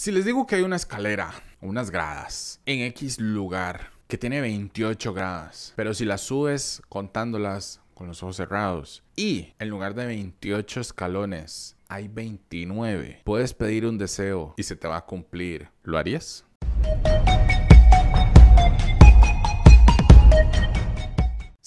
Si les digo que hay una escalera, unas gradas, en X lugar, que tiene 28 gradas, pero si las subes contándolas con los ojos cerrados y en lugar de 28 escalones hay 29, puedes pedir un deseo y se te va a cumplir. ¿Lo harías?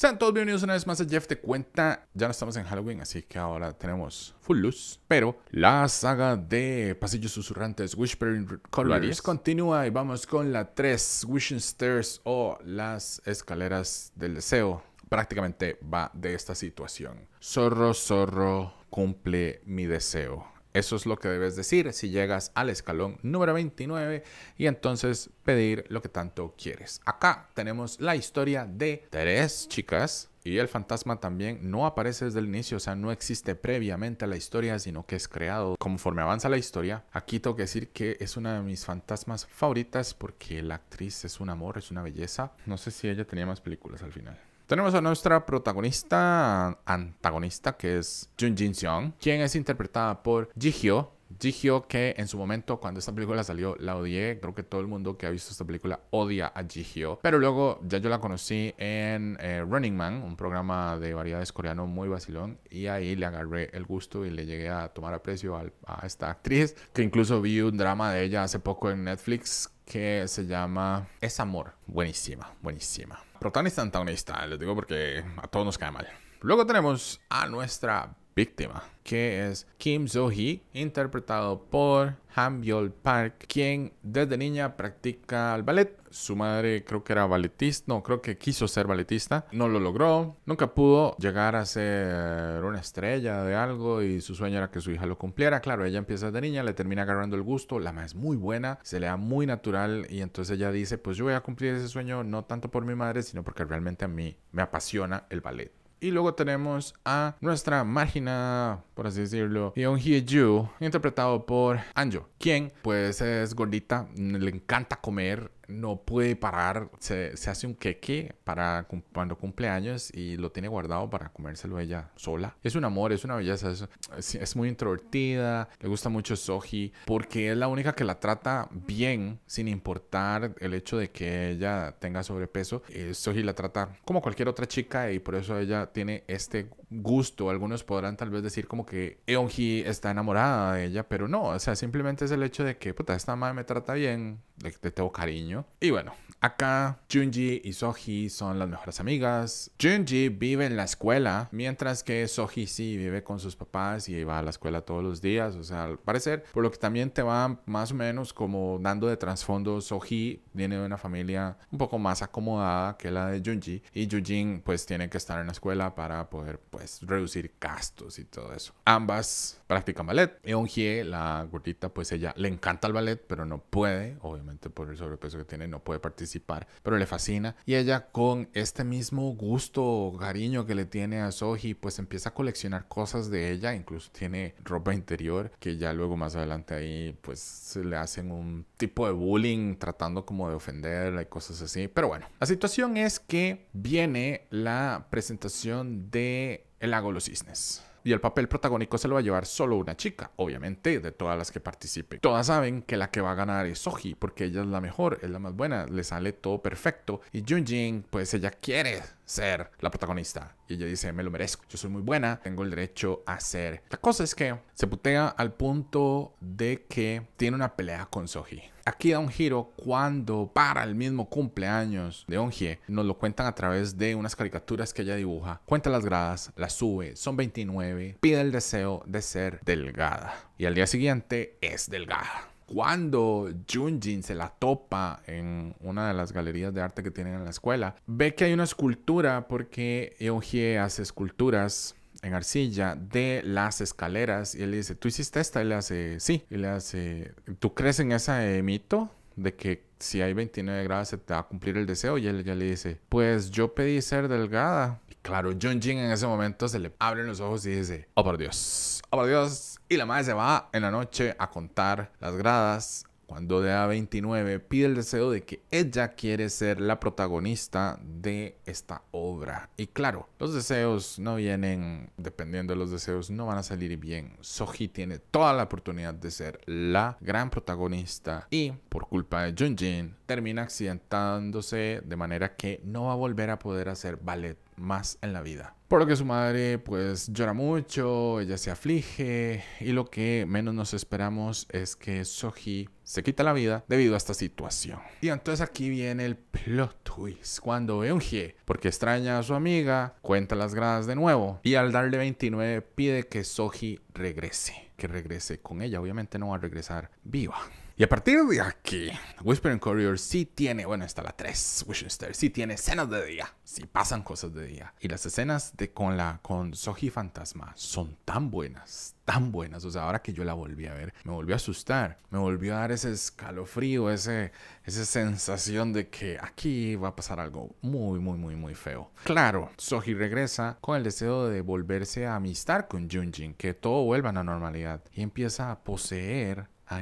Sean todos bienvenidos una vez más a Jeff Te Cuenta. Ya no estamos en Halloween, así que ahora tenemos full luz. Pero la saga de Pasillos Susurrantes, Whispering Colors, continúa y vamos con la 3, Wishing Stairs o las escaleras del deseo. Prácticamente va de esta situación. Zorro, zorro, cumple mi deseo. Eso es lo que debes decir si llegas al escalón número 29 y entonces pedir lo que tanto quieres. Acá tenemos la historia de tres chicas y el fantasma también no aparece desde el inicio, o sea, no existe previamente a la historia, sino que es creado conforme avanza la historia. Aquí tengo que decir que es una de mis fantasmas favoritas porque la actriz es un amor, es una belleza. No sé si ella tenía más películas al final. Tenemos a nuestra protagonista antagonista que es Jun Jin Seong, quien es interpretada por Ji Hyo, Ji-hyo, que en su momento, cuando esta película salió, la odié. Creo que todo el mundo que ha visto esta película odia a Ji-hyo. Pero luego ya yo la conocí en eh, Running Man, un programa de variedades coreano muy vacilón. Y ahí le agarré el gusto y le llegué a tomar aprecio a, a esta actriz, que incluso vi un drama de ella hace poco en Netflix que se llama Es Amor. Buenísima, buenísima. Protagonista antagonista, les digo porque a todos nos cae mal. Luego tenemos a nuestra víctima, que es Kim So-hee, interpretado por Han Byol Park, quien desde niña practica el ballet. Su madre creo que era balletista, no, creo que quiso ser balletista, no lo logró, nunca pudo llegar a ser una estrella de algo y su sueño era que su hija lo cumpliera. Claro, ella empieza de niña, le termina agarrando el gusto, la madre es muy buena, se le da muy natural y entonces ella dice, pues yo voy a cumplir ese sueño no tanto por mi madre, sino porque realmente a mí me apasiona el ballet. Y luego tenemos a nuestra máquina, por así decirlo, Yeon Hye Ju, interpretado por Anjo, quien pues es gordita, le encanta comer no puede parar, se, hace un queque para cuando cumple años y lo tiene guardado para comérselo ella sola. Es un amor, es una belleza, es, muy introvertida, le gusta mucho Soji porque es la única que la trata bien sin importar el hecho de que ella tenga sobrepeso. Eh, Soji la trata como cualquier otra chica y por eso ella tiene este gusto. Algunos podrán tal vez decir como que Eunji está enamorada de ella, pero no, o sea, simplemente es el hecho de que, puta, esta madre me trata bien, que te tengo cariño. Y bueno, acá Junji y Soji son las mejores amigas. Junji vive en la escuela, mientras que Soji sí vive con sus papás y va a la escuela todos los días, o sea, al parecer, por lo que también te va más o menos como dando de trasfondo, Soji viene de una familia un poco más acomodada que la de Junji y Yujin pues tiene que estar en la escuela para poder pues reducir gastos y todo eso. Ambas practican ballet. Eonji, la gordita, pues ella le encanta el ballet, pero no puede, obviamente por el sobrepeso que tiene, no puede participar, pero le fascina. Y ella con este mismo gusto, cariño que le tiene a Soji, pues empieza a coleccionar cosas de ella, incluso tiene ropa interior que ya luego más adelante ahí pues le hacen un tipo de bullying tratando como de ofenderla y cosas así. Pero bueno, la situación es que viene la presentación de el lago los cisnes y el papel protagónico se lo va a llevar solo una chica, obviamente, de todas las que participen. Todas saben que la que va a ganar es Soji, porque ella es la mejor, es la más buena, le sale todo perfecto. Y Junjin, pues ella quiere ser la protagonista. Y ella dice, me lo merezco, yo soy muy buena, tengo el derecho a ser. La cosa es que se putea al punto de que tiene una pelea con Soji. Aquí da un giro cuando para el mismo cumpleaños de Ongie nos lo cuentan a través de unas caricaturas que ella dibuja, cuenta las gradas, las sube, son 29 pide el deseo de ser delgada y al día siguiente es delgada. Cuando Junjin se la topa en una de las galerías de arte que tienen en la escuela, ve que hay una escultura porque Eunhye hace esculturas en arcilla de las escaleras y él le dice, ¿tú hiciste esta? Y le hace, sí, y le hace, ¿tú crees en ese mito de que si hay 29 grados se te va a cumplir el deseo? Y él ya le dice, pues yo pedí ser delgada claro, Junjin en ese momento se le abren los ojos y dice, oh por Dios, oh por Dios. Y la madre se va en la noche a contar las gradas. Cuando de A29 pide el deseo de que ella quiere ser la protagonista de esta obra. Y claro, los deseos no vienen, dependiendo de los deseos, no van a salir bien. Soji tiene toda la oportunidad de ser la gran protagonista y por culpa de Junjin termina accidentándose de manera que no va a volver a poder hacer ballet más en la vida. Por lo que su madre pues llora mucho, ella se aflige y lo que menos nos esperamos es que Soji se quita la vida debido a esta situación. Y entonces aquí viene el plot twist. Cuando Eunhye, porque extraña a su amiga, cuenta las gradas de nuevo y al darle 29 pide que Soji regrese. Que regrese con ella, obviamente no va a regresar viva. Y a partir de aquí, Whispering Courier sí tiene, bueno, está la 3, Winchester, sí tiene escenas de día, sí pasan cosas de día. Y las escenas de con la con Soji Fantasma son tan buenas, tan buenas. O sea, ahora que yo la volví a ver, me volvió a asustar, me volvió a dar ese escalofrío, ese, esa sensación de que aquí va a pasar algo muy, muy, muy, muy feo. Claro, Soji regresa con el deseo de volverse a amistar con Junjin, que todo vuelva a la normalidad y empieza a poseer a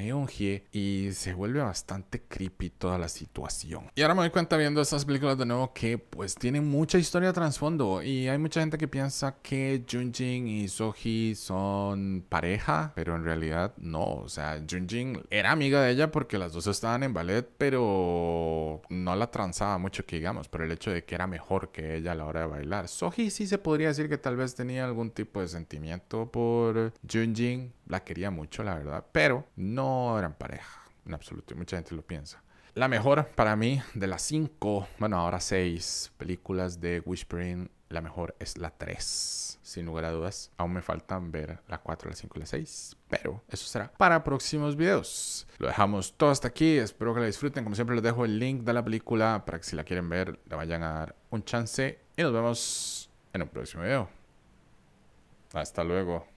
y se vuelve bastante creepy toda la situación. Y ahora me doy cuenta viendo estas películas de nuevo que pues tienen mucha historia de trasfondo y hay mucha gente que piensa que Junjin y Soji son pareja, pero en realidad no, o sea, Junjin era amiga de ella porque las dos estaban en ballet, pero no la transaba mucho que digamos, por el hecho de que era mejor que ella a la hora de bailar. Soji sí se podría decir que tal vez tenía algún tipo de sentimiento por Junjin, la quería mucho, la verdad, pero no eran pareja, en absoluto, y mucha gente lo piensa. La mejor para mí de las cinco, bueno, ahora seis películas de Whispering, la mejor es la tres. Sin lugar a dudas, aún me faltan ver la cuatro, la cinco y la seis, Pero eso será para próximos videos. Lo dejamos todo hasta aquí. Espero que la disfruten. Como siempre, les dejo el link de la película para que si la quieren ver, le vayan a dar un chance. Y nos vemos en un próximo video. Hasta luego.